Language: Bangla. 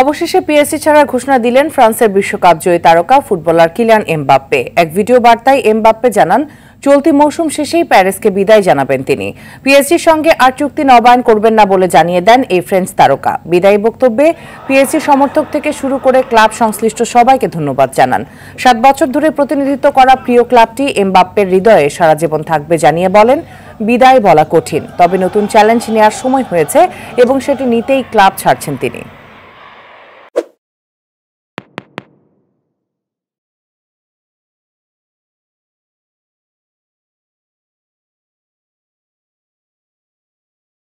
অবশেষে পিএসসি ছাড়ার ঘোষণা দিলেন ফ্রান্সের বিশ্বকাপ জয়ী তারকা ফুটবলার কিলিয়ান এমবাপ্পে এক ভিডিও বার্তায় এমবাপ্পে জানান চলতি মৌসুম শেষেই প্যারিসকে বিদায় জানাবেন তিনি পিএসসির সঙ্গে আর চুক্তি নবায়ন করবেন না বলে জানিয়ে দেন এই ফ্রেঞ্চ তারকা বিদায়ী বক্তব্যে পিএসসির সমর্থক থেকে শুরু করে ক্লাব সংশ্লিষ্ট সবাইকে ধন্যবাদ জানান সাত বছর ধরে প্রতিনিধিত্ব করা প্রিয় ক্লাবটি এমবাপ্পের হৃদয়ে সারা জীবন থাকবে জানিয়ে বলেন বিদায় বলা কঠিন তবে নতুন চ্যালেঞ্জ নেওয়ার সময় হয়েছে এবং সেটি নিতেই ক্লাব ছাড়ছেন তিনি